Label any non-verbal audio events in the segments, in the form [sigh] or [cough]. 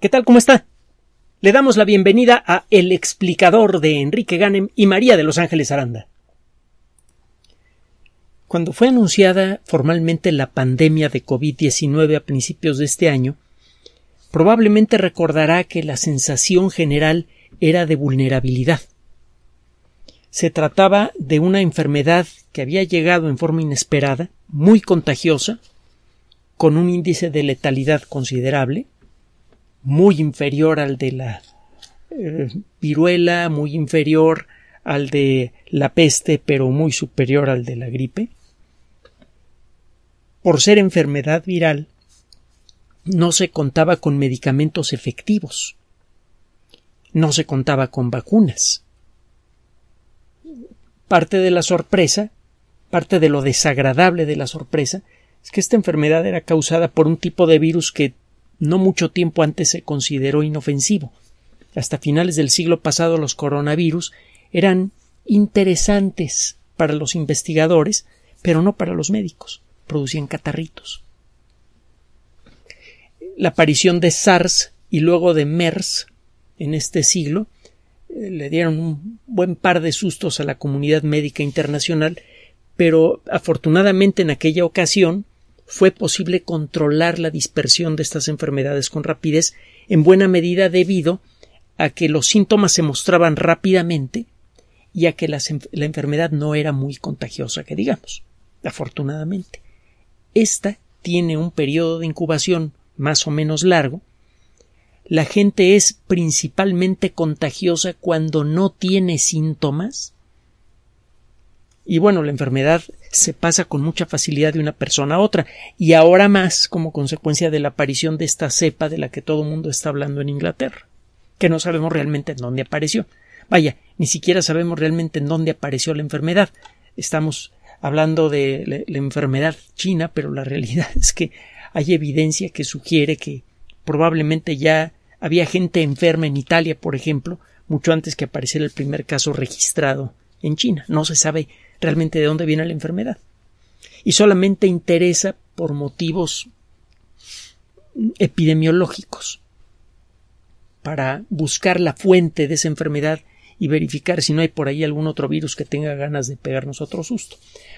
¿Qué tal? ¿Cómo está? Le damos la bienvenida a El explicador de Enrique Ganem y María de Los Ángeles Aranda. Cuando fue anunciada formalmente la pandemia de COVID-19 a principios de este año, probablemente recordará que la sensación general era de vulnerabilidad. Se trataba de una enfermedad que había llegado en forma inesperada, muy contagiosa, con un índice de letalidad considerable, muy inferior al de la eh, viruela, muy inferior al de la peste, pero muy superior al de la gripe. Por ser enfermedad viral, no se contaba con medicamentos efectivos, no se contaba con vacunas. Parte de la sorpresa, parte de lo desagradable de la sorpresa, es que esta enfermedad era causada por un tipo de virus que no mucho tiempo antes se consideró inofensivo. Hasta finales del siglo pasado los coronavirus eran interesantes para los investigadores, pero no para los médicos. Producían catarritos. La aparición de SARS y luego de MERS en este siglo eh, le dieron un buen par de sustos a la comunidad médica internacional, pero afortunadamente en aquella ocasión fue posible controlar la dispersión de estas enfermedades con rapidez, en buena medida debido a que los síntomas se mostraban rápidamente y a que la, enfermedad no era muy contagiosa, que digamos, afortunadamente. Esta tiene un periodo de incubación más o menos largo, la gente es principalmente contagiosa cuando no tiene síntomas y bueno, la enfermedad se pasa con mucha facilidad de una persona a otra, y ahora más como consecuencia de la aparición de esta cepa de la que todo el mundo está hablando en Inglaterra, que no sabemos realmente en dónde apareció. Vaya, ni siquiera sabemos realmente en dónde apareció la enfermedad. Estamos hablando de la, la enfermedad china, pero la realidad [laughs] es que hay evidencia que sugiere que probablemente ya había gente enferma en Italia, por ejemplo, mucho antes que apareciera el primer caso registrado en China. No se sabe realmente de dónde viene la enfermedad. Y solamente interesa por motivos epidemiológicos para buscar la fuente de esa enfermedad y verificar si no hay por ahí algún otro virus que tenga ganas de pegarnos otro susto.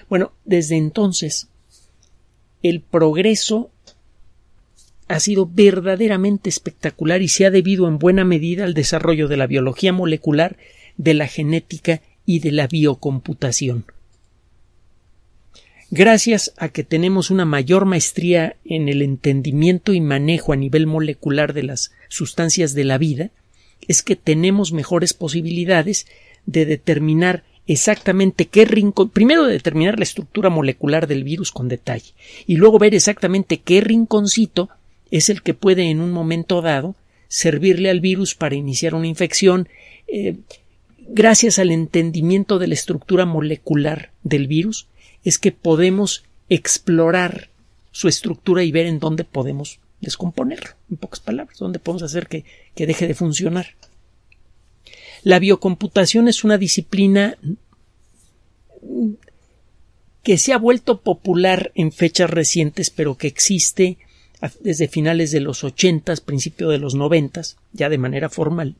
Bueno, desde entonces el progreso ha sido verdaderamente espectacular y se ha debido en buena medida al desarrollo de la biología molecular, de la genética y de la biocomputación. Gracias a que tenemos una mayor maestría en el entendimiento y manejo a nivel molecular de las sustancias de la vida, es que tenemos mejores posibilidades de determinar exactamente qué rincón, primero determinar la estructura molecular del virus con detalle, y luego ver exactamente qué rinconcito es el que puede en un momento dado servirle al virus para iniciar una infección, eh, gracias al entendimiento de la estructura molecular del virus, es que podemos explorar su estructura y ver en dónde podemos descomponerlo, en pocas palabras, dónde podemos hacer que, deje de funcionar. La biocomputación es una disciplina que se ha vuelto popular en fechas recientes, pero que existe desde finales de los ochentas, principio de los noventas, ya de manera formal,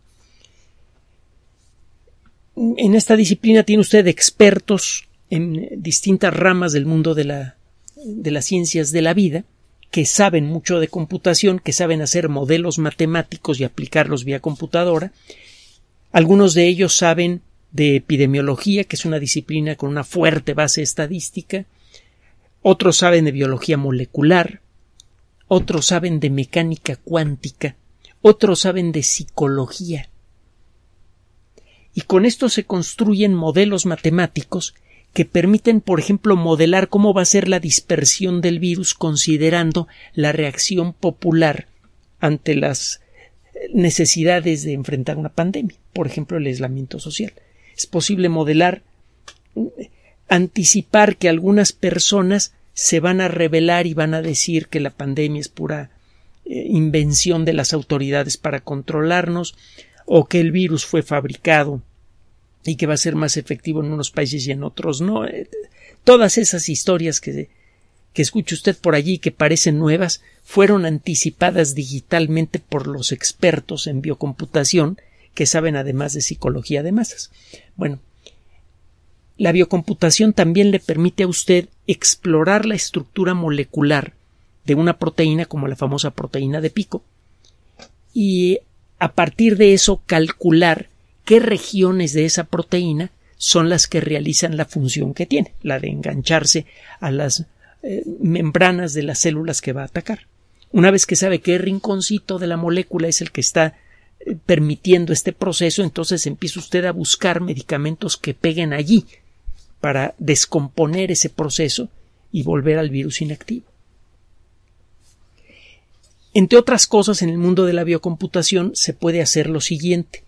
en esta disciplina tiene usted expertos en distintas ramas del mundo de, las ciencias de la vida, que saben mucho de computación, que saben hacer modelos matemáticos y aplicarlos vía computadora. Algunos de ellos saben de epidemiología, que es una disciplina con una fuerte base estadística. Otros saben de biología molecular. Otros saben de mecánica cuántica. Otros saben de psicología y con esto se construyen modelos matemáticos que permiten, por ejemplo, modelar cómo va a ser la dispersión del virus considerando la reacción popular ante las eh, necesidades de enfrentar una pandemia, por ejemplo, el aislamiento social. Es posible modelar, mm, anticipar que algunas personas se van a revelar y van a decir que la pandemia es pura eh, invención de las autoridades para controlarnos, o que el virus fue fabricado y que va a ser más efectivo en unos países y en otros no. Eh, todas esas historias que, que escucha usted por allí que parecen nuevas fueron anticipadas digitalmente por los expertos en biocomputación que saben además de psicología de masas. Bueno, la biocomputación también le permite a usted explorar la estructura molecular de una proteína como la famosa proteína de pico y a partir de eso calcular qué regiones de esa proteína son las que realizan la función que tiene, la de engancharse a las eh, membranas de las células que va a atacar. Una vez que sabe qué rinconcito de la molécula es el que está eh, permitiendo este proceso, entonces empieza usted a buscar medicamentos que peguen allí para descomponer ese proceso y volver al virus inactivo. Entre otras cosas, en el mundo de la biocomputación se puede hacer lo siguiente.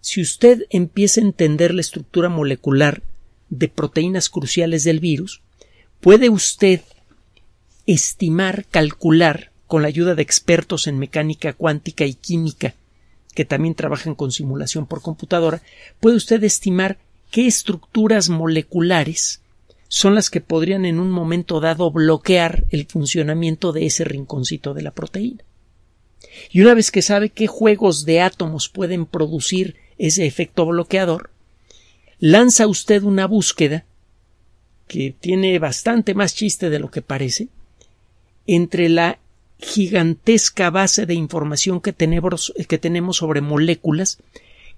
Si usted empieza a entender la estructura molecular de proteínas cruciales del virus, puede usted estimar, calcular, con la ayuda de expertos en mecánica cuántica y química, que también trabajan con simulación por computadora, puede usted estimar qué estructuras moleculares son las que podrían en un momento dado bloquear el funcionamiento de ese rinconcito de la proteína. Y una vez que sabe qué juegos de átomos pueden producir ese efecto bloqueador, lanza usted una búsqueda que tiene bastante más chiste de lo que parece entre la gigantesca base de información que tenemos, sobre moléculas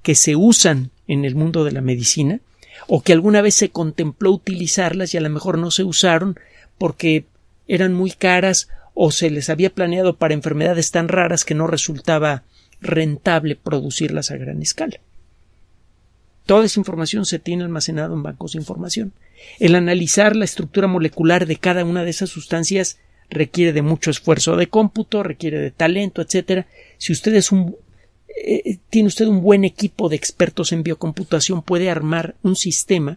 que se usan en el mundo de la medicina o que alguna vez se contempló utilizarlas y a lo mejor no se usaron porque eran muy caras o se les había planeado para enfermedades tan raras que no resultaba rentable producirlas a gran escala. Toda esa información se tiene almacenada en bancos de información. El analizar la estructura molecular de cada una de esas sustancias requiere de mucho esfuerzo de cómputo, requiere de talento, etc. Si usted es un eh, tiene usted un buen equipo de expertos en biocomputación, puede armar un sistema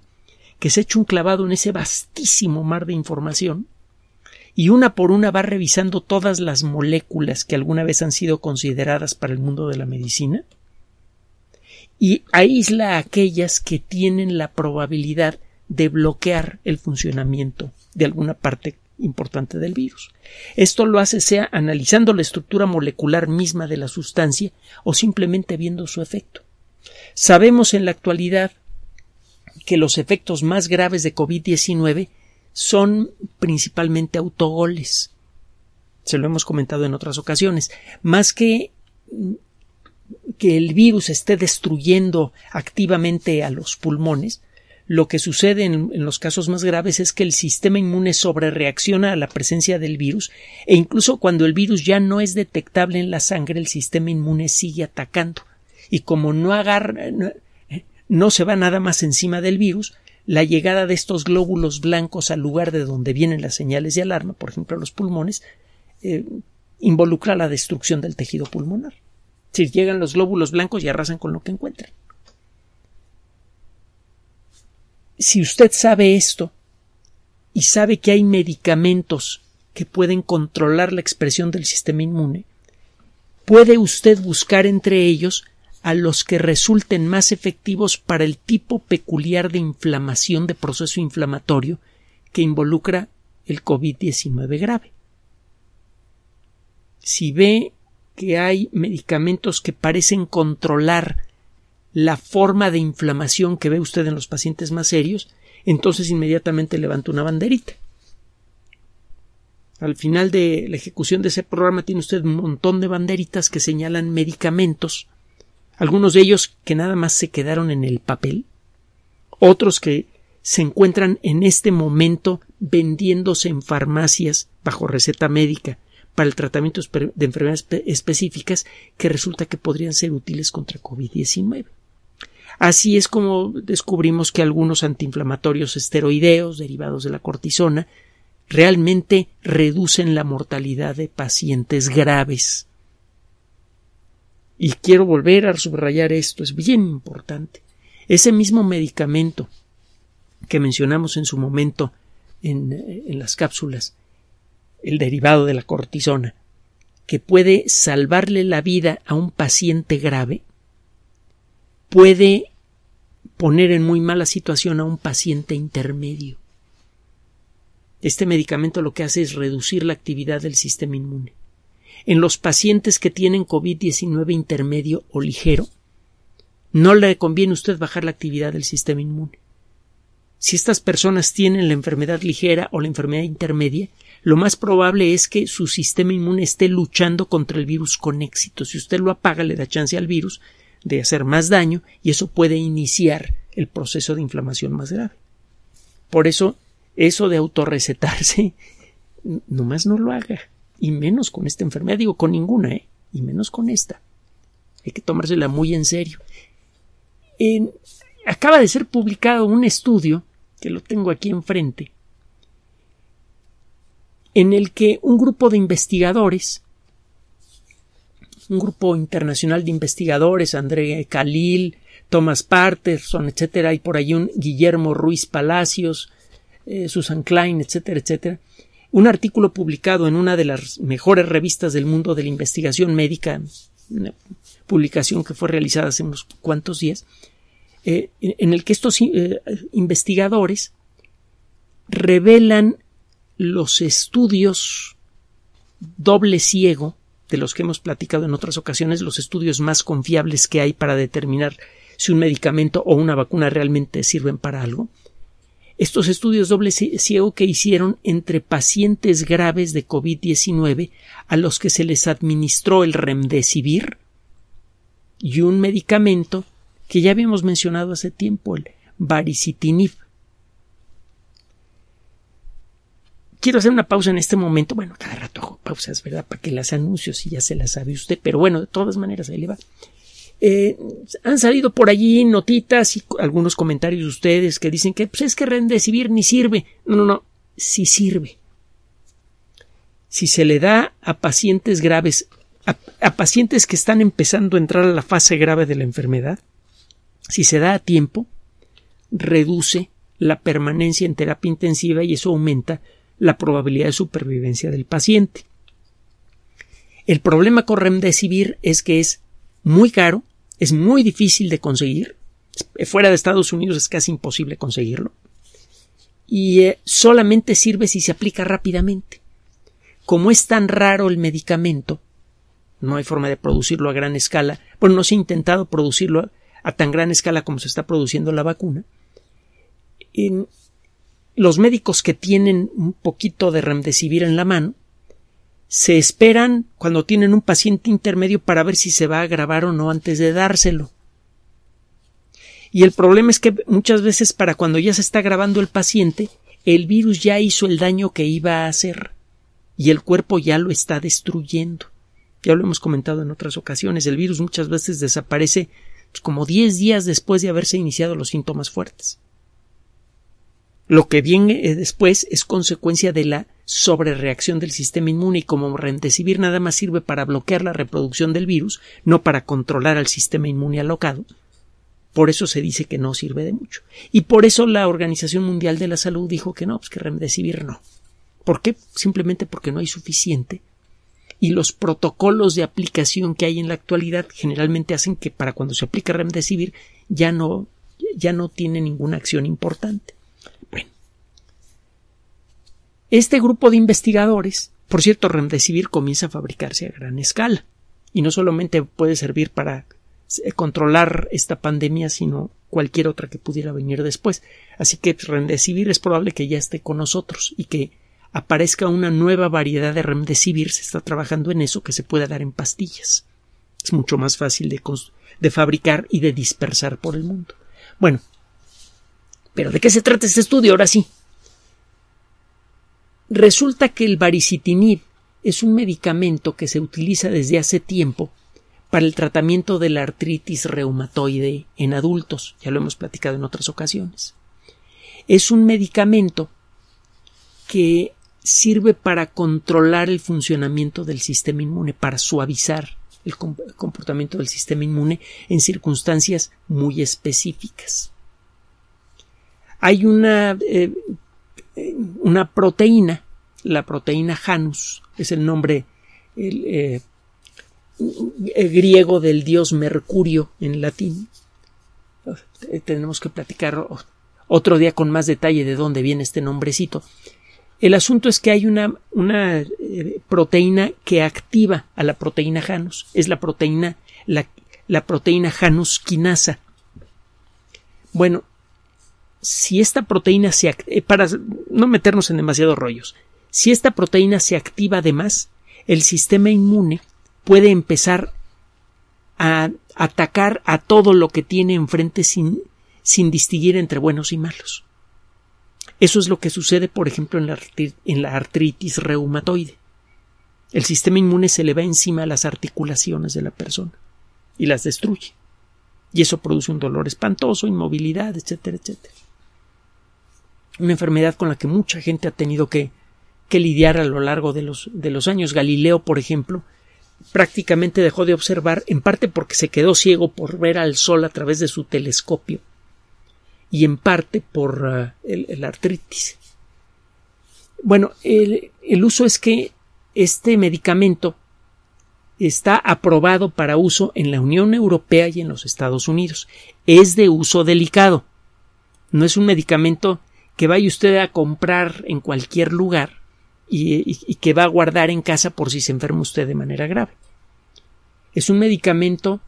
que se eche un clavado en ese vastísimo mar de información y una por una va revisando todas las moléculas que alguna vez han sido consideradas para el mundo de la medicina y aísla aquellas que tienen la probabilidad de bloquear el funcionamiento de alguna parte importante del virus. Esto lo hace sea analizando la estructura molecular misma de la sustancia o simplemente viendo su efecto. Sabemos en la actualidad que los efectos más graves de COVID-19 son principalmente autogoles. Se lo hemos comentado en otras ocasiones. Más que que el virus esté destruyendo activamente a los pulmones, lo que sucede en, los casos más graves es que el sistema inmune sobrereacciona a la presencia del virus e incluso cuando el virus ya no es detectable en la sangre, el sistema inmune sigue atacando. Y como no no, se va nada más encima del virus, la llegada de estos glóbulos blancos al lugar de donde vienen las señales de alarma, por ejemplo los pulmones, eh, involucra la destrucción del tejido pulmonar. Si llegan los glóbulos blancos y arrasan con lo que encuentran. si usted sabe esto y sabe que hay medicamentos que pueden controlar la expresión del sistema inmune, puede usted buscar entre ellos a los que resulten más efectivos para el tipo peculiar de inflamación de proceso inflamatorio que involucra el COVID-19 grave. Si ve que hay medicamentos que parecen controlar la forma de inflamación que ve usted en los pacientes más serios, entonces inmediatamente levanta una banderita. Al final de la ejecución de ese programa tiene usted un montón de banderitas que señalan medicamentos, algunos de ellos que nada más se quedaron en el papel, otros que se encuentran en este momento vendiéndose en farmacias bajo receta médica para el tratamiento de enfermedades específicas que resulta que podrían ser útiles contra COVID-19. Así es como descubrimos que algunos antiinflamatorios esteroideos derivados de la cortisona realmente reducen la mortalidad de pacientes graves. Y quiero volver a subrayar esto, es bien importante. Ese mismo medicamento que mencionamos en su momento en, las cápsulas, el derivado de la cortisona, que puede salvarle la vida a un paciente grave, puede poner en muy mala situación a un paciente intermedio. Este medicamento lo que hace es reducir la actividad del sistema inmune. En los pacientes que tienen COVID-19 intermedio o ligero, no le conviene usted bajar la actividad del sistema inmune. Si estas personas tienen la enfermedad ligera o la enfermedad intermedia, lo más probable es que su sistema inmune esté luchando contra el virus con éxito. Si usted lo apaga, le da chance al virus de hacer más daño y eso puede iniciar el proceso de inflamación más grave. Por eso, eso de autorrecetarse, [laughs] nomás no lo haga. Y menos con esta enfermedad, digo con ninguna, ¿eh? y menos con esta. Hay que tomársela muy en serio. acaba de ser publicado un estudio, que lo tengo aquí enfrente, en el que un grupo de investigadores un grupo internacional de investigadores, André Khalil, Thomas Parterson, etcétera, y por ahí un Guillermo Ruiz Palacios, eh, Susan Klein, etcétera, etcétera. Un artículo publicado en una de las mejores revistas del mundo de la investigación médica, una publicación que fue realizada hace unos cuantos días, eh, en el que estos eh, investigadores revelan los estudios doble ciego de los que hemos platicado en otras ocasiones, los estudios más confiables que hay para determinar si un medicamento o una vacuna realmente sirven para algo. Estos estudios doble ciego que hicieron entre pacientes graves de COVID-19 a los que se les administró el remdesivir y un medicamento que ya habíamos mencionado hace tiempo, el varicitinib, quiero hacer una pausa en este momento. Bueno, cada rato hago pausas, ¿verdad? Para que las anuncio si ya se las sabe usted. Pero bueno, de todas maneras, ahí le va. Eh, han salido por allí notitas y algunos comentarios de ustedes que dicen que pues, es que rendecibir ni sirve. No, no, no. Sí sirve. Si se le da a pacientes graves, a pacientes que están empezando a entrar a la fase grave de la enfermedad, si se da a tiempo, reduce la permanencia en terapia intensiva y eso aumenta la probabilidad de supervivencia del paciente. El problema con remdesivir es que es muy caro, es muy difícil de conseguir, fuera de Estados Unidos es casi imposible conseguirlo, y eh, solamente sirve si se aplica rápidamente. Como es tan raro el medicamento, no hay forma de producirlo a gran escala, bueno, no se ha intentado producirlo a, tan gran escala como se está produciendo la vacuna, los médicos que tienen un poquito de remdesivir en la mano se esperan cuando tienen un paciente intermedio para ver si se va a agravar o no antes de dárselo. Y el problema es que muchas veces para cuando ya se está grabando el paciente, el virus ya hizo el daño que iba a hacer y el cuerpo ya lo está destruyendo. Ya lo hemos comentado en otras ocasiones, el virus muchas veces desaparece pues, como 10 días después de haberse iniciado los síntomas fuertes. Lo que viene eh, después es consecuencia de la sobrereacción del sistema inmune y como remdesivir nada más sirve para bloquear la reproducción del virus, no para controlar al sistema inmune alocado. Por eso se dice que no sirve de mucho. Y por eso la Organización Mundial de la Salud dijo que no, pues que remdesivir no. ¿Por qué? Simplemente porque no hay suficiente y los protocolos de aplicación que hay en la actualidad generalmente hacen que para cuando se aplica remdesivir ya no ya no tiene ninguna acción importante. Este grupo de investigadores, por cierto, Remdesivir comienza a fabricarse a gran escala y no solamente puede servir para eh, controlar esta pandemia, sino cualquier otra que pudiera venir después. Así que pues, Remdesivir es probable que ya esté con nosotros y que aparezca una nueva variedad de Remdesivir, se está trabajando en eso que se pueda dar en pastillas. Es mucho más fácil de, de fabricar y de dispersar por el mundo. Bueno, pero ¿de qué se trata este estudio ahora sí? Resulta que el baricitinib es un medicamento que se utiliza desde hace tiempo para el tratamiento de la artritis reumatoide en adultos, ya lo hemos platicado en otras ocasiones. Es un medicamento que sirve para controlar el funcionamiento del sistema inmune, para suavizar el comportamiento del sistema inmune en circunstancias muy específicas. Hay una eh, una proteína, la proteína Janus, es el nombre el, eh, eh, griego del dios Mercurio en latín. Eh, tenemos que platicar otro día con más detalle de dónde viene este nombrecito. El asunto es que hay una, una proteína que activa a la proteína Janus. Es la proteína, la, la proteína Janus quinasa. Bueno, si esta proteína se eh, para no meternos en demasiados rollos, si esta proteína se activa además, el sistema inmune puede empezar a atacar a todo lo que tiene enfrente sin, sin distinguir entre buenos y malos. Eso es lo que sucede, por ejemplo, en la, en la artritis reumatoide. El sistema inmune se le va encima a las articulaciones de la persona y las destruye. Y eso produce un dolor espantoso, inmovilidad, etcétera, etcétera una enfermedad con la que mucha gente ha tenido que, que lidiar a lo largo de los, años. Galileo, por ejemplo, prácticamente dejó de observar, en parte porque se quedó ciego por ver al Sol a través de su telescopio, y en parte por ah, el, artritis. Bueno, el uso es que este medicamento está aprobado para uso en la Unión Europea y en los Estados Unidos. Es de uso delicado. No es un medicamento que vaya usted a comprar en cualquier lugar y, que va a guardar en casa por si se enferma usted de manera grave. Es un medicamento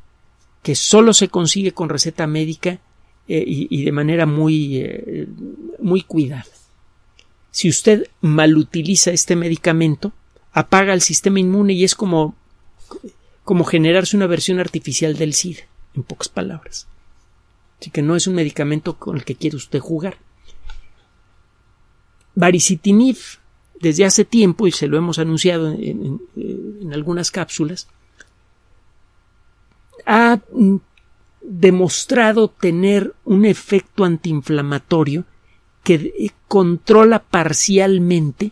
que solo se consigue con receta médica eh, y, de manera muy, eh, muy cuidada. Si usted malutiliza este medicamento, apaga el sistema inmune y es como, como generarse una versión artificial del SIDA, en pocas palabras. Así que no es un medicamento con el que quiere usted jugar. Baricitinib, desde hace tiempo, y se lo hemos anunciado en, en algunas cápsulas, ha mm, demostrado tener un efecto antiinflamatorio que eh, controla parcialmente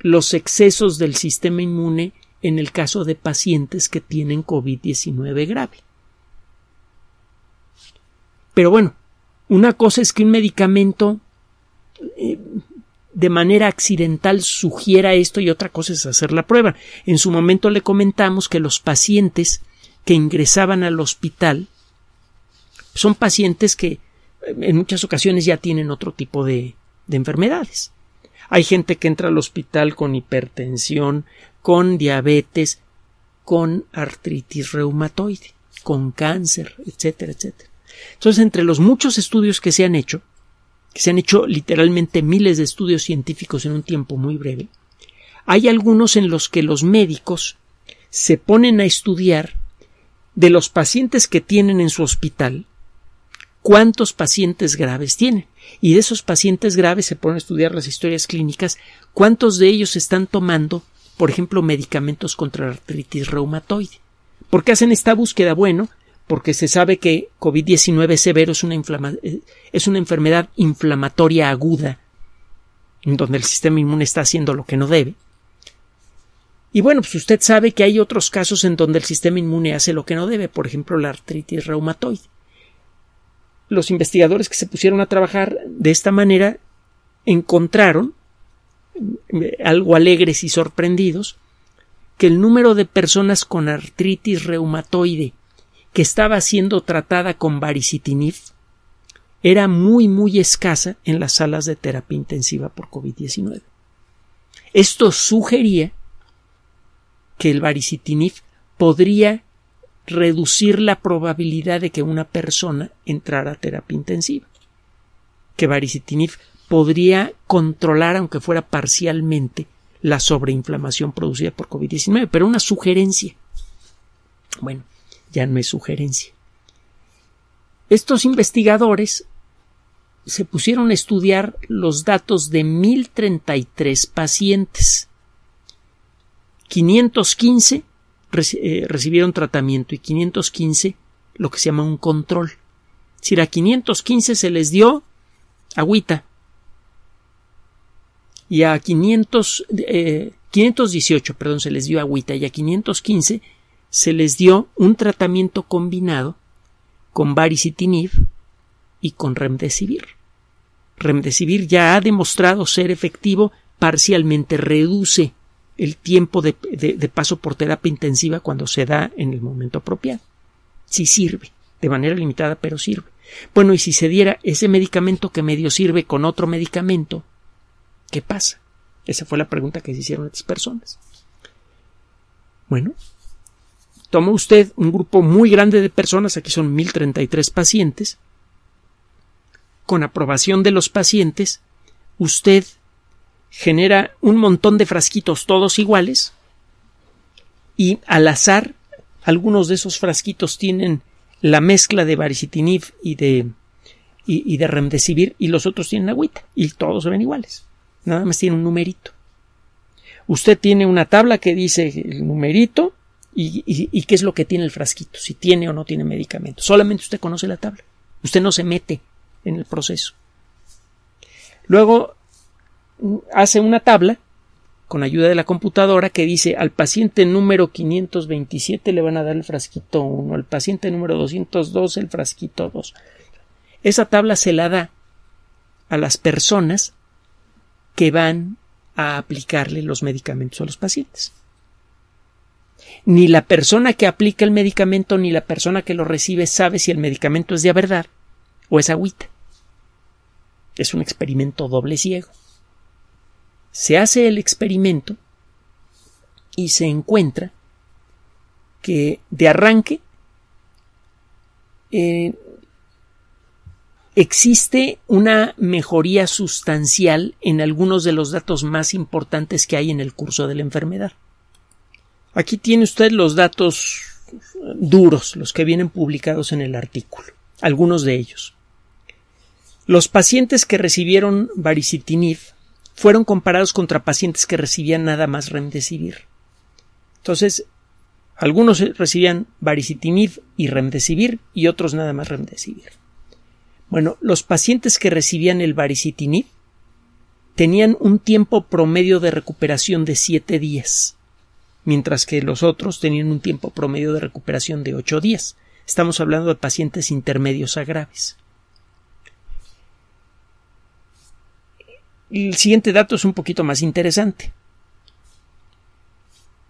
los excesos del sistema inmune en el caso de pacientes que tienen COVID-19 grave. Pero bueno, una cosa es que un medicamento eh, de manera accidental sugiera esto y otra cosa es hacer la prueba. En su momento le comentamos que los pacientes que ingresaban al hospital son pacientes que eh, en muchas ocasiones ya tienen otro tipo de, de enfermedades. Hay gente que entra al hospital con hipertensión, con diabetes, con artritis reumatoide, con cáncer, etcétera, etcétera. Entonces, entre los muchos estudios que se han hecho, que se han hecho literalmente miles de estudios científicos en un tiempo muy breve, hay algunos en los que los médicos se ponen a estudiar de los pacientes que tienen en su hospital cuántos pacientes graves tienen. Y de esos pacientes graves se ponen a estudiar las historias clínicas, cuántos de ellos están tomando, por ejemplo, medicamentos contra la artritis reumatoide. ¿Por qué hacen esta búsqueda, bueno, porque se sabe que COVID-19 severo es una, eh, es una enfermedad inflamatoria aguda, en donde el sistema inmune está haciendo lo que no debe. Y bueno, pues usted sabe que hay otros casos en donde el sistema inmune hace lo que no debe, por ejemplo, la artritis reumatoide. Los investigadores que se pusieron a trabajar de esta manera encontraron, eh, algo alegres y sorprendidos, que el número de personas con artritis reumatoide que estaba siendo tratada con baricitinib era muy muy escasa en las salas de terapia intensiva por COVID-19. Esto sugería que el baricitinib podría reducir la probabilidad de que una persona entrara a terapia intensiva. Que baricitinib podría controlar, aunque fuera parcialmente, la sobreinflamación producida por COVID-19, pero una sugerencia. Bueno, ya no es sugerencia. Estos investigadores se pusieron a estudiar los datos de 1033 pacientes. 515 eh, recibieron tratamiento y 515 lo que se llama un control. Si a 515 se les dio agüita y a 518 eh, perdón, se les dio agüita y a 515 se les dio un tratamiento combinado con varicitinib y con remdesivir. Remdesivir ya ha demostrado ser efectivo, parcialmente reduce el tiempo de, paso por terapia intensiva cuando se da en el momento apropiado. Sí sirve, de manera limitada, pero sirve. Bueno, y si se diera ese medicamento que medio sirve con otro medicamento, ¿qué pasa? Esa fue la pregunta que se hicieron estas personas. Bueno, Toma usted un grupo muy grande de personas, aquí son 1033 pacientes. Con aprobación de los pacientes, usted genera un montón de frasquitos todos iguales y al azar algunos de esos frasquitos tienen la mezcla de varicitinib y de y, y de remdesivir y los otros tienen agüita y todos se ven iguales nada más tiene un numerito usted tiene una tabla que dice el numerito y, qué es lo que tiene el frasquito, si tiene o no tiene medicamento. Solamente usted conoce la tabla. Usted no se mete en el proceso. Luego mm, hace una tabla con ayuda de la computadora que dice al paciente número 527 le van a dar el frasquito 1, al paciente número 202 el frasquito 2. Esa tabla se la da a las personas que van a aplicarle los medicamentos a los pacientes ni la persona que aplica el medicamento ni la persona que lo recibe sabe si el medicamento es de verdad o es agüita. Es un experimento doble ciego. Se hace el experimento y se encuentra que de arranque eh, existe una mejoría sustancial en algunos de los datos más importantes que hay en el curso de la enfermedad. Aquí tiene usted los datos duros, los que vienen publicados en el artículo, algunos de ellos. Los pacientes que recibieron varicitinib fueron comparados contra pacientes que recibían nada más remdesivir. Entonces, algunos recibían varicitinib y remdesivir y otros nada más remdesivir. Bueno, los pacientes que recibían el varicitinib tenían un tiempo promedio de recuperación de siete días mientras que los otros tenían un tiempo promedio de recuperación de ocho días. Estamos hablando de pacientes intermedios a graves. El siguiente dato es un poquito más interesante.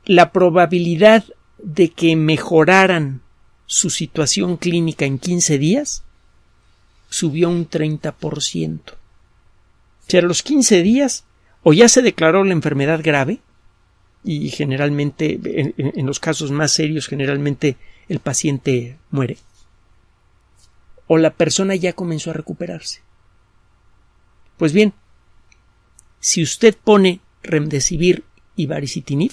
La probabilidad de que mejoraran su situación clínica en 15 días subió un 30%. O sea, a los 15 días o ya se declaró la enfermedad grave y generalmente, en, los casos más serios, generalmente el paciente muere. O la persona ya comenzó a recuperarse. Pues bien, si usted pone remdesivir y varicitinib,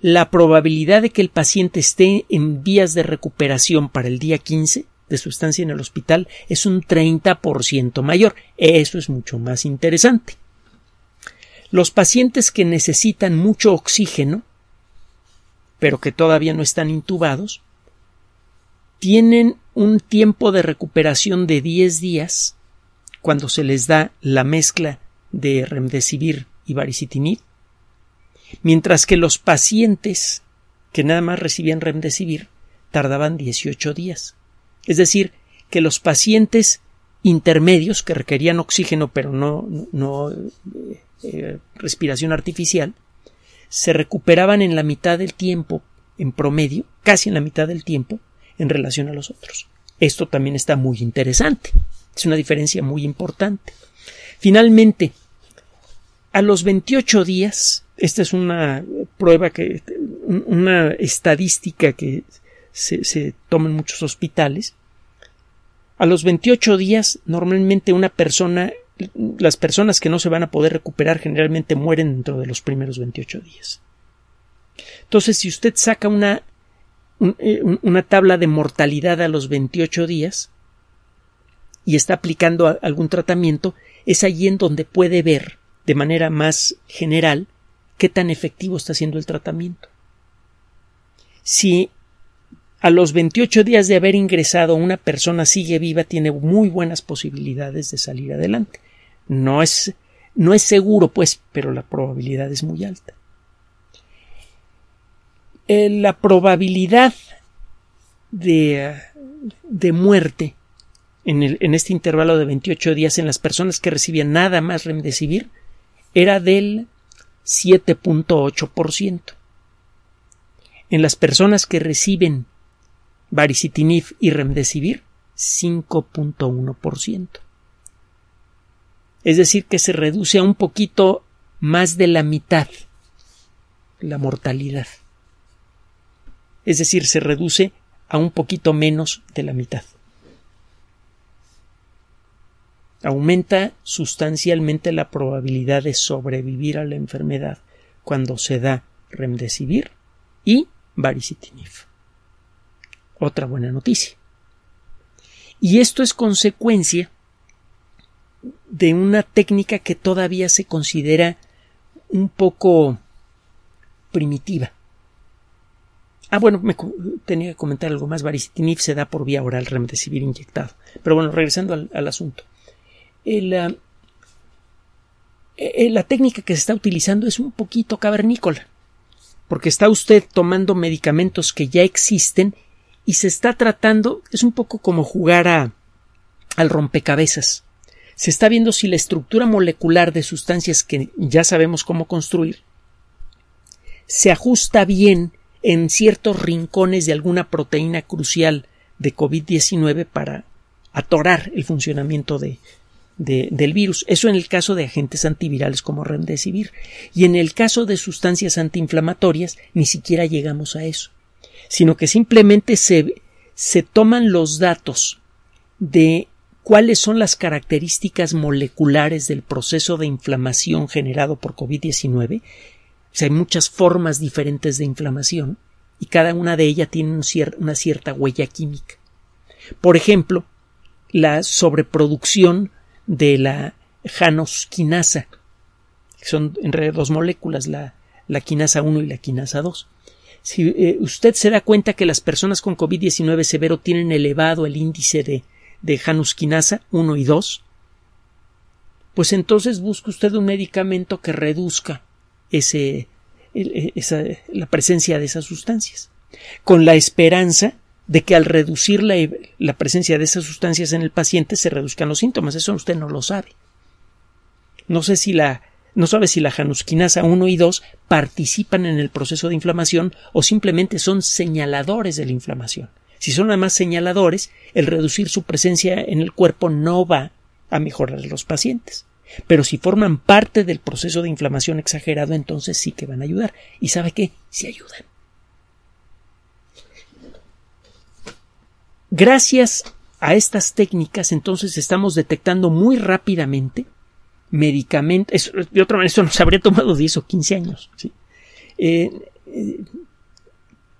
la probabilidad de que el paciente esté en vías de recuperación para el día 15 de su estancia en el hospital es un 30% mayor. Eso es mucho más interesante. Los pacientes que necesitan mucho oxígeno, pero que todavía no están intubados, tienen un tiempo de recuperación de 10 días cuando se les da la mezcla de remdesivir y varicitinib, mientras que los pacientes que nada más recibían remdesivir tardaban 18 días. Es decir, que los pacientes intermedios que requerían oxígeno pero no, eh, eh, respiración artificial, se recuperaban en la mitad del tiempo, en promedio, casi en la mitad del tiempo, en relación a los otros. Esto también está muy interesante. Es una diferencia muy importante. Finalmente, a los 28 días, esta es una prueba que, una estadística que se, se toma en muchos hospitales, a los 28 días, normalmente una persona, las personas que no se van a poder recuperar generalmente mueren dentro de los primeros 28 días. Entonces, si usted saca una, eh, una tabla de mortalidad a los 28 días y está aplicando algún tratamiento, es allí en donde puede ver de manera más general qué tan efectivo está siendo el tratamiento. Si a los 28 días de haber ingresado una persona sigue viva, tiene muy buenas posibilidades de salir adelante. No es, no es seguro, pues, pero la probabilidad es muy alta. Eh, la probabilidad de, de muerte en, en, este intervalo de 28 días en las personas que recibían nada más remdesivir era del 7.8%. En las personas que reciben varicitinib y remdesivir 5.1%. Es decir, que se reduce a un poquito más de la mitad la mortalidad. Es decir, se reduce a un poquito menos de la mitad. Aumenta sustancialmente la probabilidad de sobrevivir a la enfermedad cuando se da remdesivir y varicitinib otra buena noticia. Y esto es consecuencia de una técnica que todavía se considera un poco primitiva. Ah, bueno, me tenía que comentar algo más. Varicitinib se da por vía oral remdesivir inyectado. Pero bueno, regresando al, asunto. Ah, eh, la técnica que se está utilizando es un poquito cavernícola, porque está usted tomando medicamentos que ya existen y se está tratando, es un poco como jugar a, al rompecabezas. Se está viendo si la estructura molecular de sustancias que ya sabemos cómo construir se ajusta bien en ciertos rincones de alguna proteína crucial de COVID-19 para atorar el funcionamiento de, del virus. Eso en el caso de agentes antivirales como remdesivir. Y en el caso de sustancias antiinflamatorias, ni siquiera llegamos a eso sino que simplemente se, toman los datos de cuáles son las características moleculares del proceso de inflamación generado por COVID-19. hay muchas formas diferentes de inflamación y cada una de ellas tiene una cierta huella química. Por ejemplo, la sobreproducción de la janosquinasa, que son en realidad dos moléculas, la, la quinasa 1 y la quinasa 2. Si eh, usted se da cuenta que las personas con COVID-19 severo tienen elevado el índice de, de 1 y 2, pues entonces busque usted un medicamento que reduzca ese, e, la presencia de esas sustancias, con la esperanza de que al reducir la, la, presencia de esas sustancias en el paciente se reduzcan los síntomas. Eso usted no lo sabe. No sé si la no sabe si la janusquinasa 1 y 2 participan en el proceso de inflamación o simplemente son señaladores de la inflamación. Si son además señaladores, el reducir su presencia en el cuerpo no va a mejorar a los pacientes. Pero si forman parte del proceso de inflamación exagerado, entonces sí que van a ayudar. ¿Y sabe qué? Si ayudan. Gracias a estas técnicas, entonces estamos detectando muy rápidamente medicamentos. de otra manera, eso nos habría tomado 10 o 15 años. ¿sí? Eh,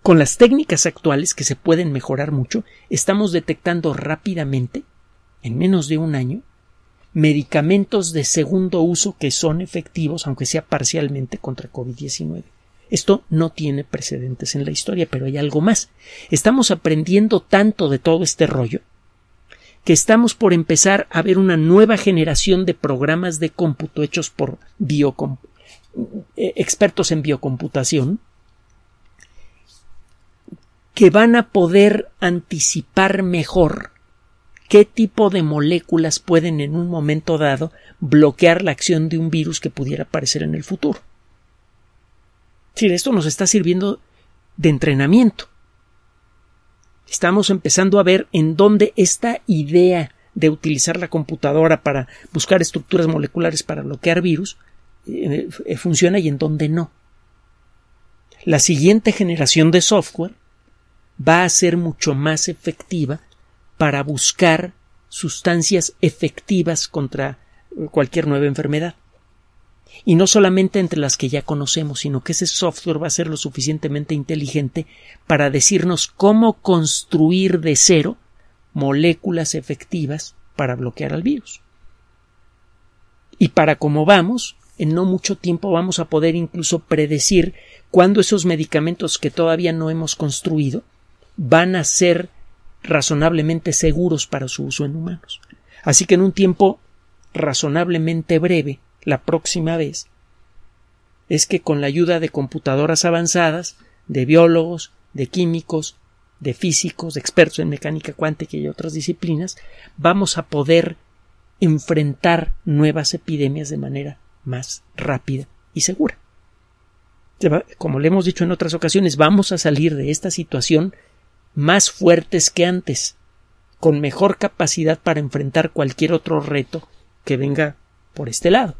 con las técnicas actuales que se pueden mejorar mucho, estamos detectando rápidamente, en menos de un año, medicamentos de segundo uso que son efectivos, aunque sea parcialmente, contra COVID-19. Esto no tiene precedentes en la historia, pero hay algo más. Estamos aprendiendo tanto de todo este rollo que estamos por empezar a ver una nueva generación de programas de cómputo hechos por eh, expertos en biocomputación que van a poder anticipar mejor qué tipo de moléculas pueden en un momento dado bloquear la acción de un virus que pudiera aparecer en el futuro. Si esto nos está sirviendo de entrenamiento estamos empezando a ver en dónde esta idea de utilizar la computadora para buscar estructuras moleculares para bloquear virus eh, eh, funciona y en dónde no. La siguiente generación de software va a ser mucho más efectiva para buscar sustancias efectivas contra cualquier nueva enfermedad y no solamente entre las que ya conocemos, sino que ese software va a ser lo suficientemente inteligente para decirnos cómo construir de cero moléculas efectivas para bloquear al virus. Y para cómo vamos, en no mucho tiempo vamos a poder incluso predecir cuándo esos medicamentos que todavía no hemos construido van a ser razonablemente seguros para su uso en humanos. Así que en un tiempo razonablemente breve la próxima vez es que con la ayuda de computadoras avanzadas, de biólogos, de químicos, de físicos, de expertos en mecánica cuántica y otras disciplinas, vamos a poder enfrentar nuevas epidemias de manera más rápida y segura. Como le hemos dicho en otras ocasiones, vamos a salir de esta situación más fuertes que antes, con mejor capacidad para enfrentar cualquier otro reto que venga por este lado.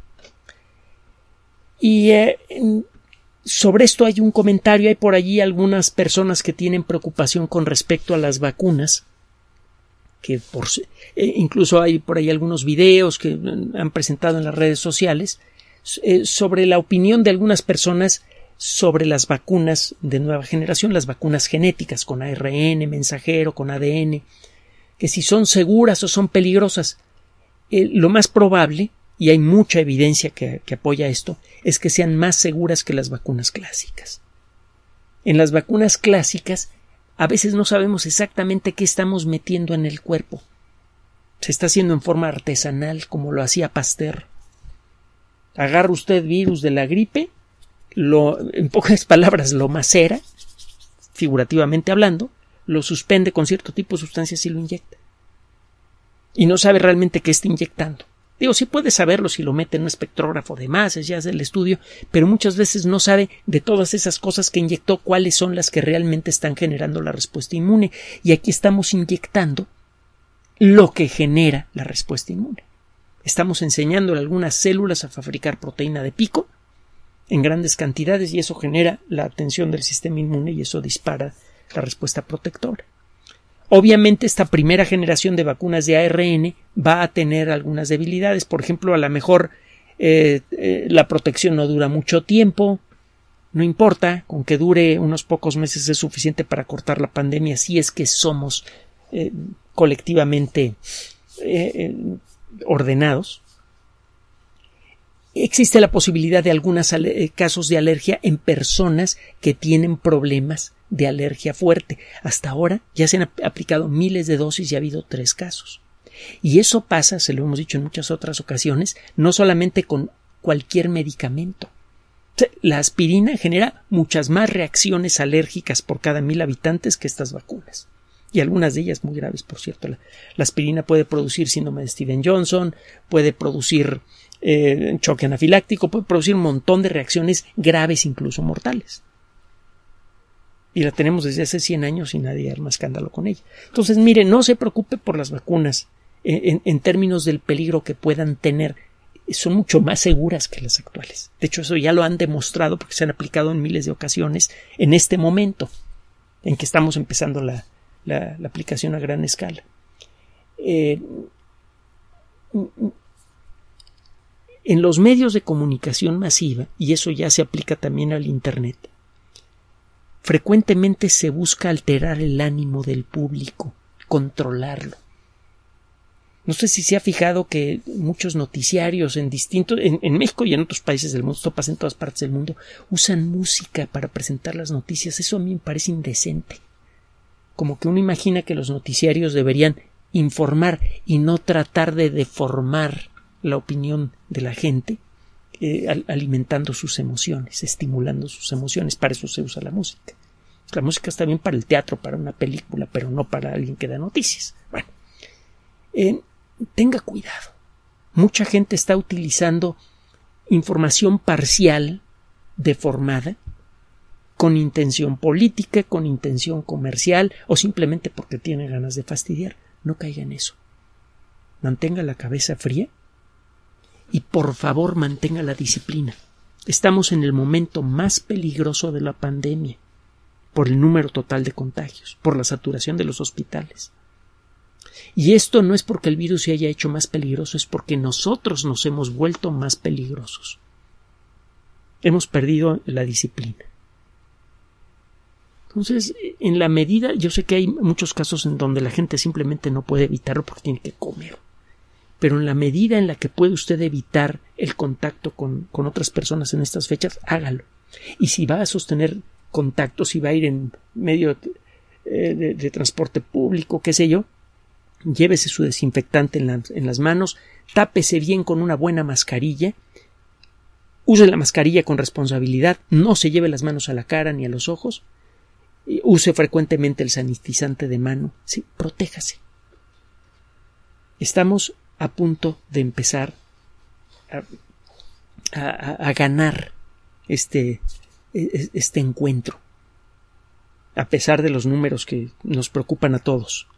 Y eh, sobre esto hay un comentario, hay por allí algunas personas que tienen preocupación con respecto a las vacunas, que por, eh, incluso hay por ahí algunos videos que eh, han presentado en las redes sociales sobre la opinión de algunas personas sobre las vacunas de nueva generación, las vacunas genéticas con ARN, mensajero, con ADN, que si son seguras o son peligrosas. lo más probable y hay mucha evidencia que, apoya esto, es que sean más seguras que las vacunas clásicas. En las vacunas clásicas, a veces no sabemos exactamente qué estamos metiendo en el cuerpo. Se está haciendo en forma artesanal, como lo hacía Pasteur. Agarra usted virus de la gripe, lo, en pocas [laughs] palabras, lo macera, figurativamente hablando, lo suspende con cierto tipo de sustancias y lo inyecta. Y no sabe realmente qué está inyectando Digo, sí puede saberlo si lo mete en un espectrógrafo de masas, ya hace el estudio, pero muchas veces no sabe de todas esas cosas que inyectó cuáles son las que realmente están generando la respuesta inmune. Y aquí estamos inyectando lo que genera la respuesta inmune. Estamos enseñándole a algunas células a fabricar proteína de pico en grandes cantidades y eso genera la atención del sistema inmune y eso dispara la respuesta protectora. Obviamente esta primera generación de vacunas de ARN va a tener algunas debilidades. Por ejemplo, a lo mejor eh, eh, la protección no dura mucho tiempo. No importa, con que dure unos pocos meses es suficiente para cortar la pandemia si es que somos eh, colectivamente ordenados. Existe la posibilidad de algunos casos de alergia en personas que tienen problemas de alergia fuerte. Hasta ahora ya se han aplicado miles de dosis y ha habido tres casos. Y eso pasa, se lo hemos dicho en muchas otras ocasiones, no solamente con cualquier medicamento. La aspirina genera muchas más reacciones alérgicas por cada mil habitantes que estas vacunas. Y algunas de ellas muy graves, por cierto. La, aspirina puede producir síndrome de Steven Johnson, puede producir eh, choque anafiláctico, puede producir un montón de reacciones graves, incluso mortales y la tenemos desde hace 100 años y nadie arma escándalo con ella. Entonces, mire, no se preocupe por las vacunas en, términos del peligro que puedan tener. Son mucho más seguras que las actuales. De hecho, eso ya lo han demostrado porque se han aplicado en miles de ocasiones en este momento en que estamos empezando la, aplicación a gran escala. Eh, en los medios de comunicación masiva, y eso ya se aplica también al Internet, Frecuentemente se busca alterar el ánimo del público, controlarlo. No sé si se ha fijado que muchos noticiarios en distintos, en, México y en otros países del mundo, esto pasa en todas partes del mundo, usan música para presentar las noticias. Eso a mí me parece indecente. Como que uno imagina que los noticiarios deberían informar y no tratar de deformar la opinión de la gente eh, alimentando sus emociones, estimulando sus emociones. Para eso se usa la música. La música está bien para el teatro, para una película, pero no para alguien que da noticias. Bueno, tenga cuidado. Mucha gente está utilizando información parcial, deformada, con intención política, con intención comercial o simplemente porque tiene ganas de fastidiar. No caiga en eso. Mantenga la cabeza fría y por favor mantenga la disciplina. Estamos en el momento más peligroso de la pandemia por el número total de contagios, por la saturación de los hospitales. Y esto no es porque el virus se haya hecho más peligroso, es porque nosotros nos hemos vuelto más peligrosos. Hemos perdido la disciplina. Entonces, en la medida, yo sé que hay muchos casos en donde la gente simplemente no puede evitarlo porque tiene que comer pero en la medida en la que puede usted evitar el contacto con, otras personas en estas fechas, hágalo. Y si va a sostener contactos, si va a ir en medio de, eh, transporte público, qué sé yo, llévese su desinfectante en, en las manos, tápese bien con una buena mascarilla, use la mascarilla con responsabilidad, no se lleve las manos a la cara ni a los ojos, use frecuentemente el sanitizante de mano, sí, protéjase. Estamos a punto de empezar a, ganar este, e, e, este encuentro, a pesar de los números que nos preocupan a todos.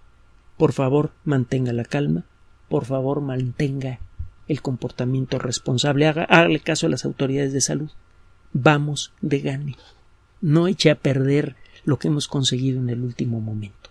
Por favor, mantenga la calma, por favor, mantenga el comportamiento responsable, haga, hágale caso a las autoridades de salud. Vamos de gane. No eche a perder lo que hemos conseguido en el último momento.